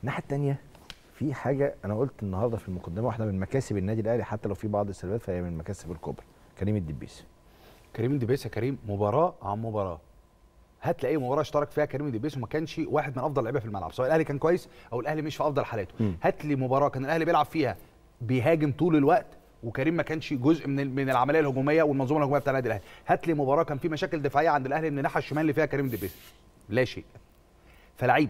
الناحيه الثانيه في حاجه انا قلت النهارده في المقدمه واحده من مكاسب النادي الاهلي حتى لو في بعض السلبيات فهي من المكاسب الكبرى كريم الدبيس كريم الدبيس يا كريم مباراه عن مباراه هات لاي مباراه اشترك فيها كريم الدبيس وما كانش واحد من افضل لعيبه في الملعب سواء الاهلي كان كويس او الاهلي مش في افضل حالاته هات لي مباراه كان الاهلي بيلعب فيها بيهاجم طول الوقت وكريم ما كانش جزء من من العمليه الهجوميه والمنظومه الهجوميه بتاع النادي الاهلي هات لي مباراه كان في مشاكل دفاعيه عند الاهلي من الناحيه الشمال اللي فيها كريم ديبيس لا شيء فلعيب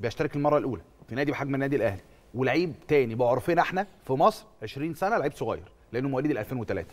بيشترك المره الاولى في نادي بحجم النادي الاهلي ولعيب تاني بعرفنا احنا في مصر 20 سنه لعيب صغير لانه مواليد 2003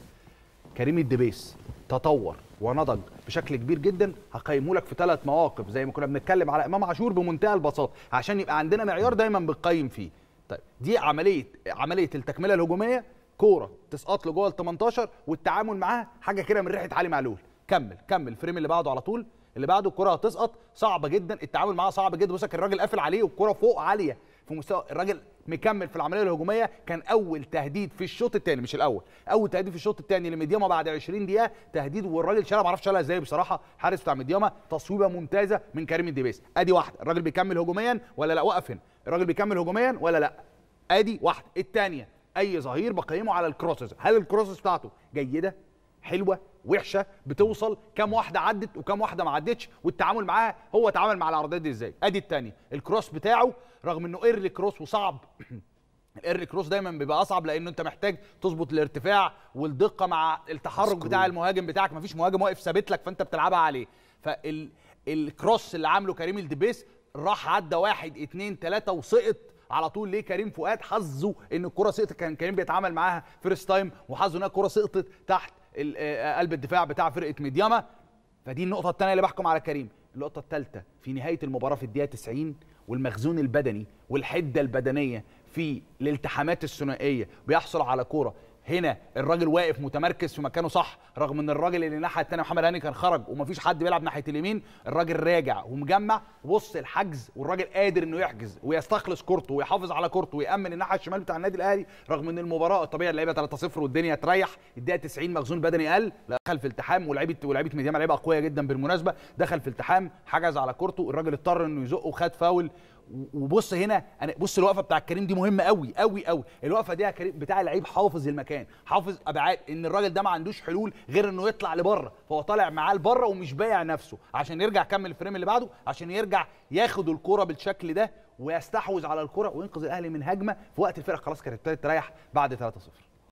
كريم الدبيس تطور ونضج بشكل كبير جدا هقيمه لك في ثلاث مواقف زي ما كنا بنتكلم على امام عاشور بمنتهى البساطه عشان يبقى عندنا معيار دايما بنقيم فيه طيب دي عمليه عمليه التكمله الهجوميه كوره تسقط لجوه ال 18 والتعامل معاها حاجه كده من ريحه علي معلول كمل كمل الفريم اللي بعده على طول اللي بعده الكره هتسقط صعبه جدا التعامل معاها صعب جدا بصك الراجل قافل عليه والكره فوق عاليه في مستوى الراجل مكمل في العمليه الهجوميه كان اول تهديد في الشوط الثاني مش الاول اول تهديد في الشوط الثاني لميدياما بعد 20 دقيقه تهديد والراجل شالها ما اعرفش شالها ازاي بصراحه حارس بتاع ميدياما تصويبه ممتازه من كريم الدبيس ادي واحده الراجل بيكمل هجوميا ولا لا وقف هنا الراجل بيكمل هجوميا ولا لا ادي واحده الثانيه اي ظهير بقيمه على الكروسز هل الكروسز بتاعته جيده حلوه وحشه بتوصل كم واحده عدت وكم واحده ما عدتش والتعامل معاها هو تعامل مع العرضيات دي ازاي ادي الثانيه الكروس بتاعه رغم انه ايرلي كروس وصعب الاير كروس دايما بيبقى اصعب لانه انت محتاج تظبط الارتفاع والدقه مع التحرك بتاع المهاجم بتاعك مفيش مهاجم واقف ثابت لك فانت بتلعبها عليه فالكروس اللي عامله كريم الدبيس راح عدى واحد اتنين تلاته وسقط على طول ليه كريم فؤاد حظه ان الكره سقطت كان كريم بيتعامل معاها فيرست تايم وحظه ان الكره سقطت تحت آه، قلب الدفاع بتاع فرقه ميدياما فدي النقطه الثانيه اللي بحكم على كريم النقطه الثالثه في نهايه المباراه في الدقيقه 90 والمخزون البدني والحده البدنيه في الالتحامات الثنائيه بيحصل على كوره هنا الراجل واقف متمركز في مكانه صح رغم ان الراجل اللي الناحيه الثانيه محمد هاني كان خرج ومفيش حد بيلعب ناحيه اليمين الراجل راجع ومجمع وبص الحجز والراجل قادر انه يحجز ويستخلص كورته ويحافظ على كورته ويامن الناحيه الشمال بتاع النادي الاهلي رغم ان المباراه الطبيعي اللعيبه 3-0 والدنيا تريح الدقيقه 90 مخزون بدني قل لا دخل في التحام ولاعيبه ولاعيبه ميديا لعيبه قويه جدا بالمناسبه دخل في التحام حجز على كورته الراجل اضطر انه يزقه وخد فاول وبص هنا انا بص الوقفه بتاع كريم دي مهمه قوي قوي قوي الوقفه دي يا كريم بتاع لعيب حافظ المكان حافظ ابعاد ان الراجل ده ما عندوش حلول غير انه يطلع لبره فهو طالع معاه لبره ومش بايع نفسه عشان يرجع يكمل الفريم اللي بعده عشان يرجع ياخد الكره بالشكل ده ويستحوذ على الكره وينقذ الاهلي من هجمه في وقت الفرقه خلاص كانت ابتدت تريح بعد 3-0